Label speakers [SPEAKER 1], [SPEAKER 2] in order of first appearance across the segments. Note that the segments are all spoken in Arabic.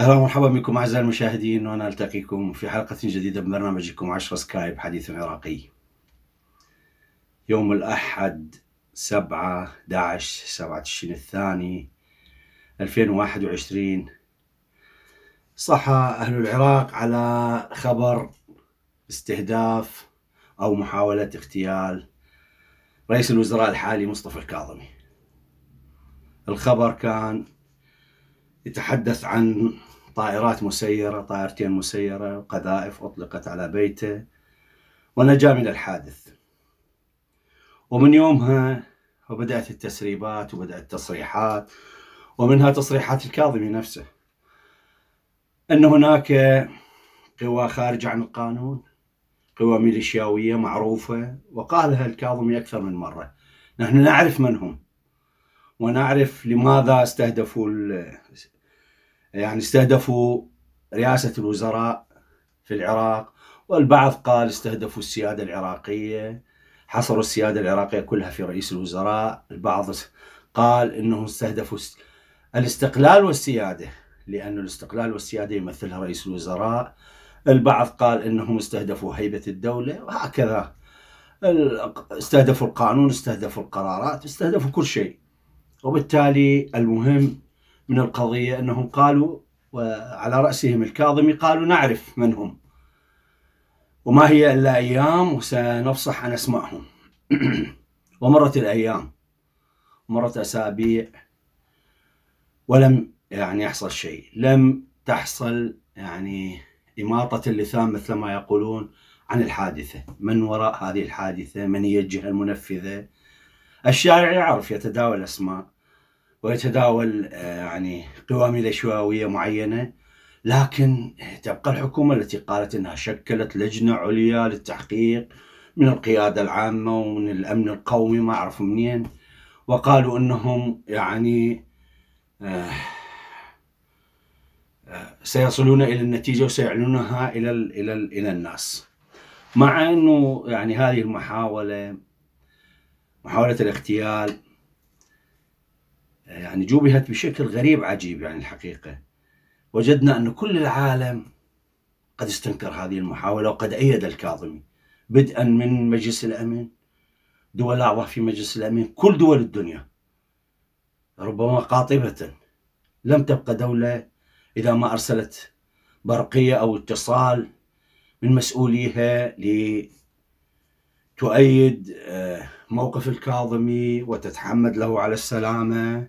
[SPEAKER 1] اهلا ومرحبا بكم اعزائي المشاهدين وانا التقيكم في حلقه جديده من برنامجكم 10 سكايب حديث عراقي. يوم الاحد 7 11 7 تشرين الثاني 2021 صحى اهل العراق على خبر استهداف او محاوله اغتيال رئيس الوزراء الحالي مصطفى الكاظمي. الخبر كان يتحدث عن طائرات مسيرة طائرتين مسيرة قذائف أطلقت على بيته ونجا من الحادث ومن يومها وبدأت التسريبات وبدأت التصريحات ومنها تصريحات الكاظمي نفسه أن هناك قوى خارجة عن القانون قوى ميليشياوية معروفة وقالها الكاظمي أكثر من مرة نحن نعرف من هم ونعرف لماذا استهدفوا يعني استهدفوا رئاسة الوزراء في العراق والبعض قال استهدفوا السيادة العراقية حصروا السيادة العراقية كلها في رئيس الوزراء البعض قال أنهم استهدفوا الاستقلال والسيادة لأن الاستقلال والسيادة يمثلها رئيس الوزراء البعض قال أنهم استهدفوا هيبة الدولة وهكذا استهدفوا القانون استهدفوا القرارات استهدفوا كل شيء وبالتالي المهم من القضية أنهم قالوا وعلى رأسهم الكاظمي قالوا نعرف من هم وما هي إلا أيام وسنفصح عن أسمائهم ومرت الأيام مرت أسابيع ولم يعني يحصل شيء لم تحصل يعني إماطة اللثام مثل ما يقولون عن الحادثة من وراء هذه الحادثة من هي الجهة المنفذة الشارع يعرف يتداول الأسماء ويتداول آه، يعني قواميل شواوية معينة لكن تبقى الحكومة التي قالت أنها شكلت لجنة عليا للتحقيق من القيادة العامة ومن الأمن القومي ما أعرف منين وقالوا أنهم يعني آه، آه، سيصلون إلى النتيجة وسيعلنونها إلى إلى إلى الناس مع أنه يعني هذه المحاولة محاولة الاغتيال يعني جوبهت بشكل غريب عجيب يعني الحقيقة وجدنا أن كل العالم قد استنكر هذه المحاولة وقد أيد الكاظمي بدءا من مجلس الأمن دول أعضاء في مجلس الأمن كل دول الدنيا ربما قاطبة لم تبقى دولة إذا ما أرسلت برقية أو اتصال من مسؤوليها لتؤيد آه، موقف الكاظمي وتتحمد له على السلامة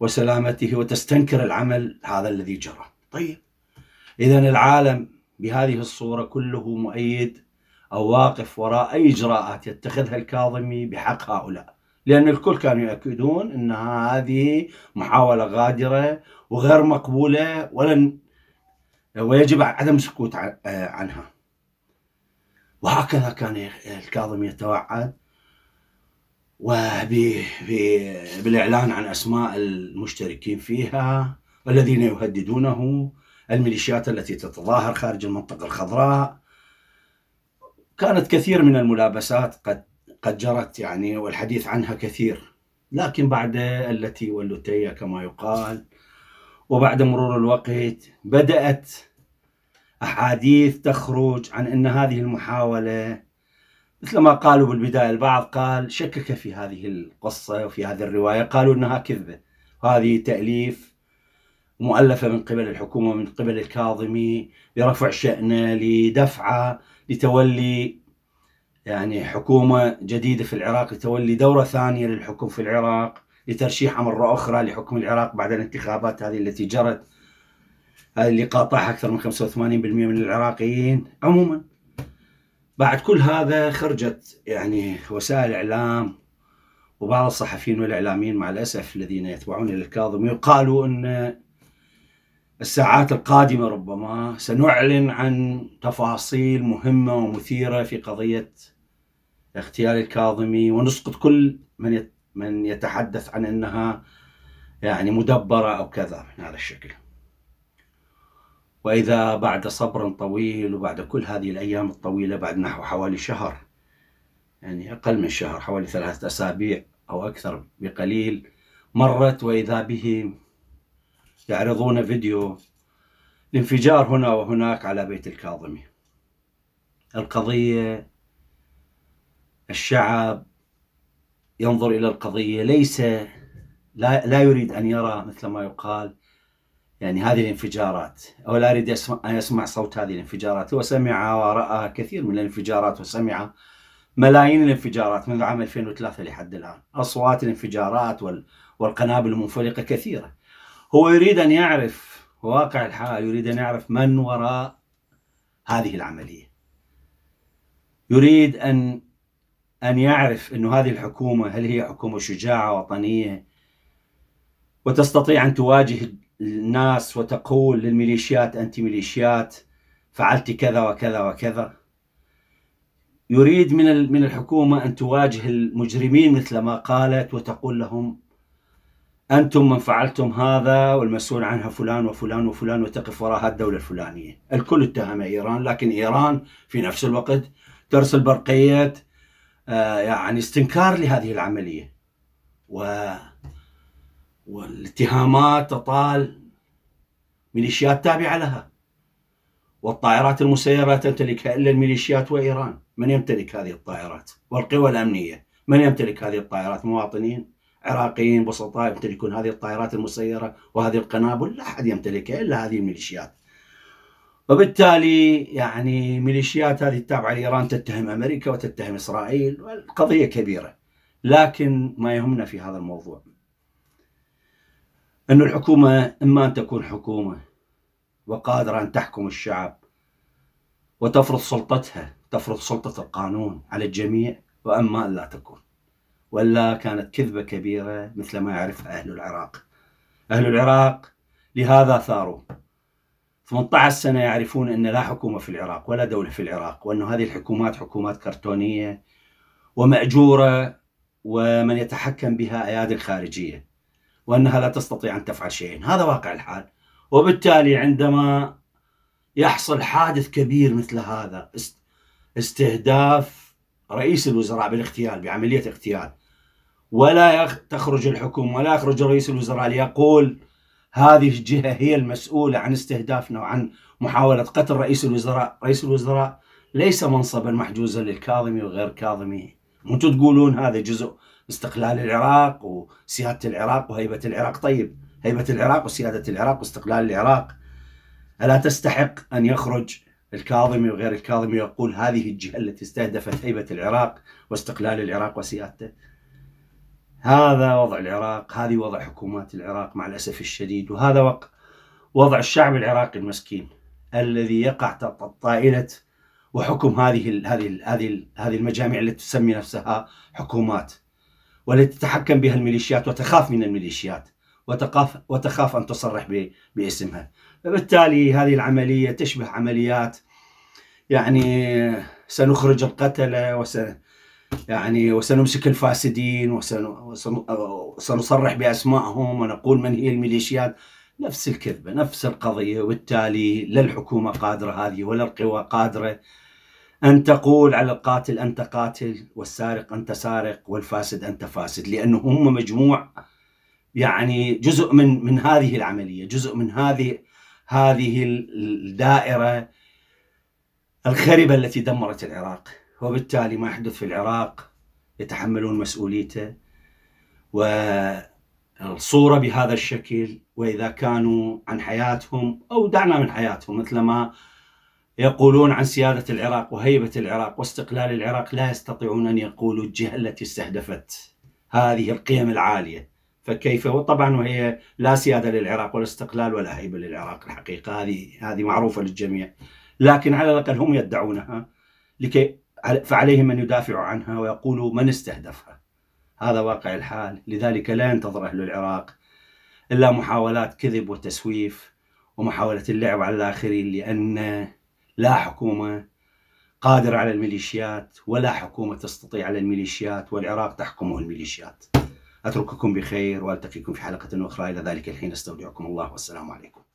[SPEAKER 1] وسلامته وتستنكر العمل هذا الذي جرى طيب إذا العالم بهذه الصورة كله مؤيد أو واقف وراء أي إجراءات يتخذها الكاظمي بحق هؤلاء لأن الكل كانوا يؤكدون أن هذه محاولة غادرة وغير مقبولة ولن ويجب عدم السكوت آه، عنها وهكذا كان الكاظم يتوعد وبالإعلان عن أسماء المشتركين فيها والذين آه. يهددونه الميليشيات التي تتظاهر خارج المنطقة الخضراء كانت كثير من الملابسات قد قد جرت يعني والحديث عنها كثير لكن بعد التي واللتي كما يقال وبعد مرور الوقت بدأت أحاديث تخرج عن أن هذه المحاولة مثل ما قالوا بالبداية البعض قال شكك في هذه القصة وفي هذه الرواية قالوا أنها كذبة وهذه تأليف مؤلفة من قبل الحكومة من قبل الكاظمي لرفع شأنه لدفعه لتولي يعني حكومة جديدة في العراق لتولي دورة ثانية للحكم في العراق لترشيح مرة أخرى لحكم العراق بعد الانتخابات هذه التي جرت هذه اللي قاطعها أكثر من 85% من العراقيين عموما بعد كل هذا خرجت يعني وسائل الإعلام وبعض الصحفيين والإعلاميين مع الأسف الذين يتبعون الكاظم قالوا أن الساعات القادمة ربما سنعلن عن تفاصيل مهمة ومثيرة في قضية اغتيال الكاظمي ونسقط كل من من يتحدث عن انها يعني مدبرة او كذا من هذا الشكل. وإذا بعد صبر طويل وبعد كل هذه الأيام الطويلة بعد نحو حوالي شهر يعني أقل من شهر حوالي ثلاثة أسابيع أو أكثر بقليل مرت وإذا به يعرضون فيديو الانفجار هنا وهناك على بيت الكاظمي القضية الشعب ينظر إلى القضية ليس لا, لا يريد أن يرى مثل ما يقال يعني هذه الانفجارات او لا اريد ان اسمع صوت هذه الانفجارات سمع وراى كثير من الانفجارات وسمع ملايين الانفجارات منذ عام 2003 لحد الان اصوات الانفجارات والقنابل المنفلقه كثيره هو يريد ان يعرف واقع الحال يريد ان يعرف من وراء هذه العمليه يريد ان ان يعرف انه هذه الحكومه هل هي حكومه شجاعه وطنيه وتستطيع ان تواجه الناس وتقول للميليشيات أنت ميليشيات فعلت كذا وكذا وكذا يريد من من الحكومة أن تواجه المجرمين مثل ما قالت وتقول لهم أنتم من فعلتم هذا والمسؤول عنها فلان وفلان وفلان وتقف وراها الدولة الفلانية الكل اتهم إيران لكن إيران في نفس الوقت ترسل برقية آه، يعني استنكار لهذه العملية و والاتهامات تطال ميليشيات تابعة لها والطائرات المسيرة لا تمتلكها إلا الميليشيات وإيران من يمتلك هذه الطائرات والقوى الأمنية من يمتلك هذه الطائرات مواطنين عراقيين بسطاء يمتلكون هذه الطائرات المسيرة وهذه القنابل لا أحد يمتلكها إلا هذه الميليشيات وبالتالي يعني ميليشيات هذه التابعة لإيران تتهم أمريكا وتتهم إسرائيل والقضية كبيرة لكن ما يهمنا في هذا الموضوع أن الحكومة إما أن تكون حكومة وقادرة أن تحكم الشعب وتفرض سلطتها تفرض سلطة القانون على الجميع وأما أن لا تكون ولا كانت كذبة كبيرة مثل ما يعرفها أهل العراق أهل العراق لهذا ثاروا 18 سنة يعرفون أن لا حكومة في العراق ولا دولة في العراق وأن هذه الحكومات حكومات كرتونية ومأجورة ومن يتحكم بها أيادي الخارجية وأنها لا تستطيع أن تفعل شيئا هذا واقع الحال وبالتالي عندما يحصل حادث كبير مثل هذا استهداف رئيس الوزراء بالاغتيال بعملية اغتيال ولا تخرج الحكومة ولا يخرج رئيس الوزراء ليقول هذه الجهة هي المسؤولة عن استهدافنا وعن محاولة قتل رئيس الوزراء رئيس الوزراء ليس منصبا محجوزا للكاظمي وغير كاظمي انتم تقولون هذا جزء استقلال العراق وسيادة العراق وهيبة العراق طيب هيبة العراق وسيادة العراق واستقلال العراق ألا تستحق أن يخرج الكاظمي وغير الكاظمي ويقول هذه الجهة التي استهدفت هيبة العراق واستقلال العراق وسيادته هذا وضع العراق هذه وضع حكومات العراق مع الأسف الشديد وهذا وضع الشعب العراقي المسكين الذي يقع تحت طائلة وحكم هذه الـ هذه الـ هذه هذه المجاميع التي تسمي نفسها حكومات والتي تتحكم بها الميليشيات وتخاف من الميليشيات وتخاف وتخاف ان تصرح باسمها فبالتالي هذه العمليه تشبه عمليات يعني سنخرج القتله وس يعني وسنمسك الفاسدين وسنصرح باسمائهم ونقول من هي الميليشيات نفس الكذبه نفس القضيه وبالتالي لا الحكومه قادره هذه ولا القوى قادره أن تقول على القاتل أنت قاتل والسارق أنت سارق والفاسد أنت فاسد لأنه هم مجموع يعني جزء من من هذه العملية جزء من هذه هذه الدائرة الخربة التي دمرت العراق وبالتالي ما يحدث في العراق يتحملون مسؤوليته والصورة بهذا الشكل وإذا كانوا عن حياتهم أو دعنا من حياتهم مثلما يقولون عن سيادة العراق وهيبة العراق واستقلال العراق لا يستطيعون أن يقولوا الجهة التي استهدفت هذه القيم العالية فكيف وطبعا وهي لا سيادة للعراق ولا استقلال ولا هيبة للعراق الحقيقة هذه هذه معروفة للجميع لكن على الأقل هم يدعونها لكي فعليهم أن يدافعوا عنها ويقولوا من استهدفها هذا واقع الحال لذلك لا ينتظر أهل العراق إلا محاولات كذب وتسويف ومحاولة اللعب على الآخرين لأن لا حكومة قادرة على الميليشيات ولا حكومة تستطيع على الميليشيات والعراق تحكمه الميليشيات أترككم بخير وألتقيكم في حلقة أخرى إلى ذلك الحين أستودعكم الله والسلام عليكم